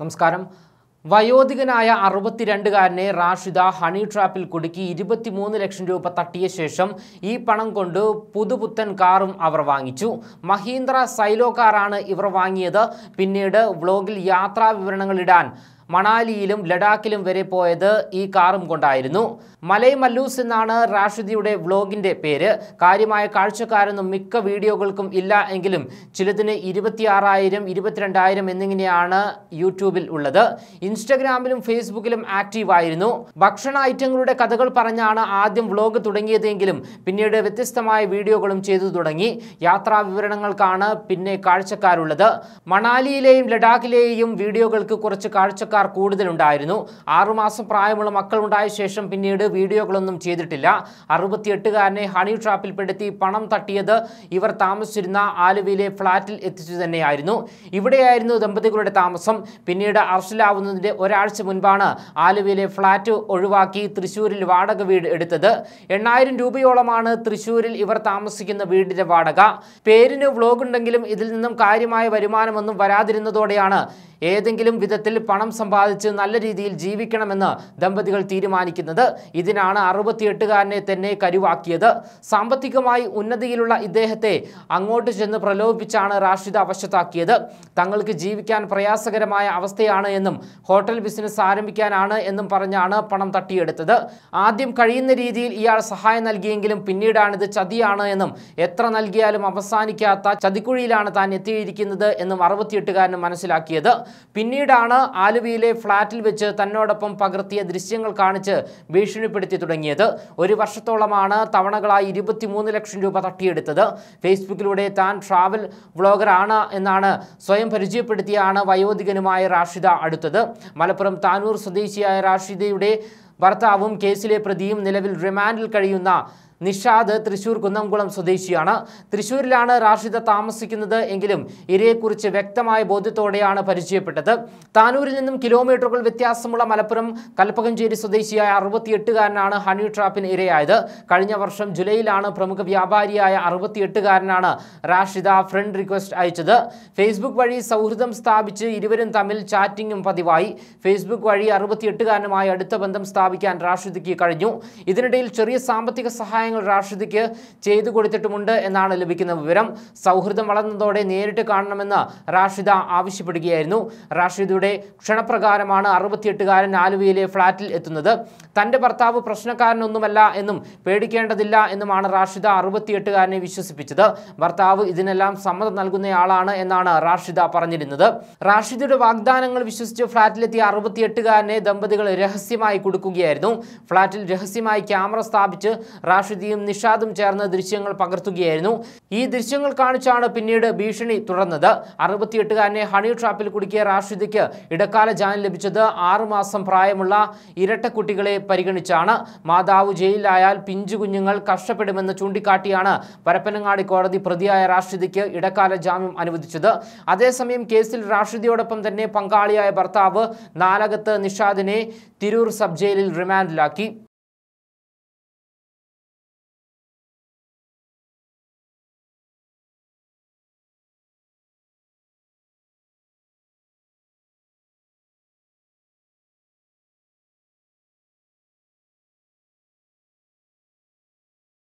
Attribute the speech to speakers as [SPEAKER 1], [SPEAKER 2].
[SPEAKER 1] നമസ്കാരം വയോധികനായ അറുപത്തിരണ്ടുകാരനെ റാഷിദ ഹണി ട്രാപ്പിൽ കുടുക്കി ഇരുപത്തിമൂന്ന് ലക്ഷം രൂപ തട്ടിയ ശേഷം ഈ പണം കൊണ്ട് പുതുപുത്തൻ കാറും അവർ വാങ്ങിച്ചു മഹീന്ദ്ര സൈലോ കാറാണ് ഇവർ വാങ്ങിയത് പിന്നീട് വ്ലോഗിൽ യാത്രാ വിവരണങ്ങളിടാൻ ഇടാൻ മണാലിയിലും ലഡാക്കിലും വരെ പോയത് ഈ കാറും കൊണ്ടായിരുന്നു മലൈ മല്ലൂസ് എന്നാണ് റാഷിദിയുടെ വ്ലോഗിൻ്റെ പേര് കാര്യമായ കാഴ്ചക്കാരൊന്നും മിക്ക വീഡിയോകൾക്കും ഇല്ല എങ്കിലും ചിലതിന് ഇരുപത്തിയാറായിരം ഇരുപത്തിരണ്ടായിരം എന്നിങ്ങനെയാണ് യൂട്യൂബിൽ ഉള്ളത് ഇൻസ്റ്റഗ്രാമിലും ഫേസ്ബുക്കിലും ആക്റ്റീവ് ആയിരുന്നു ഭക്ഷണ ഐറ്റങ്ങളുടെ കഥകൾ പറഞ്ഞാണ് ആദ്യം വ്ലോഗ് തുടങ്ങിയതെങ്കിലും പിന്നീട് വ്യത്യസ്തമായ വീഡിയോകളും ചെയ്തു തുടങ്ങി യാത്രാ വിവരണങ്ങൾക്കാണ് പിന്നെ കാഴ്ചക്കാരുള്ളത് മണാലിയിലെയും ലഡാക്കിലെയും വീഡിയോകൾക്ക് കുറച്ച് കാഴ്ചക്കാർ ആൾക്കാർ കൂടുതലുണ്ടായിരുന്നു ആറുമാസം പ്രായമുള്ള മക്കളുണ്ടായ ശേഷം പിന്നീട് വീഡിയോകളൊന്നും ചെയ്തിട്ടില്ല അറുപത്തിയെട്ടുകാരനെ ഹണി ട്രാപ്പിൽപ്പെടുത്തി പണം തട്ടിയത് ഇവർ താമസിച്ചിരുന്ന ആലുവയിലെ ഫ്ളാറ്റിൽ എത്തിച്ചു തന്നെയായിരുന്നു ഇവിടെയായിരുന്നു ദമ്പതികളുടെ താമസം പിന്നീട് അറസ്റ്റിലാവുന്നതിൻ്റെ ഒരാഴ്ച മുൻപാണ് ആലുവയിലെ ഫ്ളാറ്റ് ഒഴിവാക്കി തൃശ്ശൂരിൽ വാടക വീട് എടുത്തത് എണ്ണായിരം രൂപയോളമാണ് തൃശ്ശൂരിൽ ഇവർ താമസിക്കുന്ന വീടിൻ്റെ വാടക പേരിന് വ്ലോഗുണ്ടെങ്കിലും ഇതിൽ നിന്നും കാര്യമായ വരുമാനമൊന്നും വരാതിരുന്നതോടെയാണ് ഏതെങ്കിലും വിധത്തിൽ പണം സമ്പാദിച്ച് നല്ല രീതിയിൽ ജീവിക്കണമെന്ന് ദമ്പതികൾ തീരുമാനിക്കുന്നത് ഇതിനാണ് അറുപത്തിയെട്ടുകാരനെ തന്നെ കരുവാക്കിയത് സാമ്പത്തികമായി ഉന്നതിയിലുള്ള ഇദ്ദേഹത്തെ അങ്ങോട്ട് ചെന്ന് പ്രലോഭിപ്പിച്ചാണ് റാഷിദ അവശത്താക്കിയത് തങ്ങൾക്ക് ജീവിക്കാൻ പ്രയാസകരമായ അവസ്ഥയാണ് എന്നും ഹോട്ടൽ ബിസിനസ് ആരംഭിക്കാനാണ് എന്നും പറഞ്ഞാണ് പണം തട്ടിയെടുത്തത് ആദ്യം കഴിയുന്ന രീതിയിൽ ഇയാൾ സഹായം നൽകിയെങ്കിലും പിന്നീടാണിത് ചതിയാണ് എന്നും എത്ര നൽകിയാലും അവസാനിക്കാത്ത ചതിക്കുഴിയിലാണ് താൻ എത്തിയിരിക്കുന്നത് എന്നും അറുപത്തിയെട്ടുകാരനും മനസ്സിലാക്കിയത് പിന്നീടാണ് ആലുവയിൽ ഡൽഹിയിലെ ഫ്ളാറ്റിൽ വെച്ച് തന്നോടൊപ്പം പകർത്തിയ ദൃശ്യങ്ങൾ കാണിച്ച് ഭീഷണിപ്പെടുത്തി തുടങ്ങിയത് ഒരു വർഷത്തോളമാണ് തവണകളായി ഇരുപത്തിമൂന്ന് ലക്ഷം രൂപ തട്ടിയെടുത്തത് ഫേസ്ബുക്കിലൂടെ താൻ ട്രാവൽ വ്ളോഗറാണ് എന്നാണ് സ്വയം പരിചയപ്പെടുത്തിയാണ് വയോധികനുമായ റാഷിദ അടുത്തത് മലപ്പുറം താനൂർ സ്വദേശിയായ റാഷിദയുടെ ഭർത്താവും കേസിലെ പ്രതിയും നിലവിൽ റിമാൻഡിൽ കഴിയുന്ന നിഷാദ് തൃശൂർ കുന്നംകുളം സ്വദേശിയാണ് തൃശൂരിലാണ് റാഷിദ താമസിക്കുന്നത് എങ്കിലും ഇരയെക്കുറിച്ച് വ്യക്തമായ ബോധ്യത്തോടെയാണ് പരിചയപ്പെട്ടത് താനൂരിൽ നിന്നും കിലോമീറ്ററുകൾ വ്യത്യാസമുള്ള മലപ്പുറം കൽപ്പകഞ്ചേരി സ്വദേശിയായ അറുപത്തിയെട്ടുകാരനാണ് ഹണി ട്രാപ്പിന് ഇരയായത് കഴിഞ്ഞ വർഷം ജൂലൈയിലാണ് പ്രമുഖ വ്യാപാരിയായ അറുപത്തിയെട്ടുകാരനാണ് റാഷിദ ഫ്രണ്ട് റിക്വസ്റ്റ് അയച്ചത് ഫേസ്ബുക്ക് വഴി സൗഹൃദം സ്ഥാപിച്ച് ഇരുവരും തമ്മിൽ ചാറ്റിംഗും പതിവായി ഫേസ്ബുക്ക് വഴി അറുപത്തിയെട്ടുകാരനുമായി അടുത്ത ബന്ധം സ്ഥാപിക്കാൻ റാഷിദയ്ക്ക് കഴിഞ്ഞു ഇതിനിടയിൽ ചെറിയ സാമ്പത്തിക സഹായം സഹായങ്ങൾ രാഷ്ട്രതിക്ക് ചെയ്തു കൊടുത്തിട്ടുമുണ്ട് എന്നാണ് ലഭിക്കുന്ന വിവരം സൗഹൃദം വളർന്നതോടെ നേരിട്ട് കാണണമെന്ന് റാഷിദ ആവശ്യപ്പെടുകയായിരുന്നു റാഷിദയുടെ ക്ഷണപ്രകാരമാണ് അറുപത്തിയെട്ടുകാരൻ ആലുവയിലെ ഫ്ളാറ്റിൽ എത്തുന്നത് തൻ്റെ ഭർത്താവ് പ്രശ്നക്കാരനൊന്നുമല്ല എന്നും പേടിക്കേണ്ടതില്ല എന്നുമാണ് റാഷിദ അറുപത്തിയെട്ടുകാരനെ വിശ്വസിപ്പിച്ചത് ഭർത്താവ് ഇതിനെല്ലാം സമ്മതം നൽകുന്നയാളാണ് എന്നാണ് റാഷിദ പറഞ്ഞിരുന്നത് റാഷിദയുടെ വാഗ്ദാനങ്ങൾ വിശ്വസിച്ച് ഫ്ളാറ്റിലെത്തിയ അറുപത്തിയെട്ടുകാരനെ ദമ്പതികൾ രഹസ്യമായി കൊടുക്കുകയായിരുന്നു ഫ്ളാറ്റിൽ രഹസ്യമായി ക്യാമറ സ്ഥാപിച്ച് റാഷിദ ഷാഹിദിയും നിഷാദും ചേർന്ന് ദൃശ്യങ്ങൾ പകർത്തുകയായിരുന്നു ഈ ദൃശ്യങ്ങൾ കാണിച്ചാണ് പിന്നീട് ഭീഷണി തുടർന്നത് അറുപത്തിയെട്ടുകാരനെ ഹണി ട്രാപ്പിൽ കുടുക്കിയ റാഷിദയ്ക്ക് ഇടക്കാല ജാമ്യം ലഭിച്ചത് ആറുമാസം പ്രായമുള്ള ഇരട്ട കുട്ടികളെ പരിഗണിച്ചാണ് മാതാവ് ജയിലിലായാൽ പിഞ്ചു കുഞ്ഞുങ്ങൾ കഷ്ടപ്പെടുമെന്ന് ചൂണ്ടിക്കാട്ടിയാണ് പരപ്പനങ്ങാടി കോടതി പ്രതിയായ റാഷിദയ്ക്ക് ഇടക്കാല ജാമ്യം അനുവദിച്ചത് അതേസമയം കേസിൽ റാഷിദയോടൊപ്പം തന്നെ പങ്കാളിയായ ഭർത്താവ് നാലകത്ത് നിഷാദിനെ തിരൂർ സബ് ജയിലിൽ റിമാൻഡിലാക്കി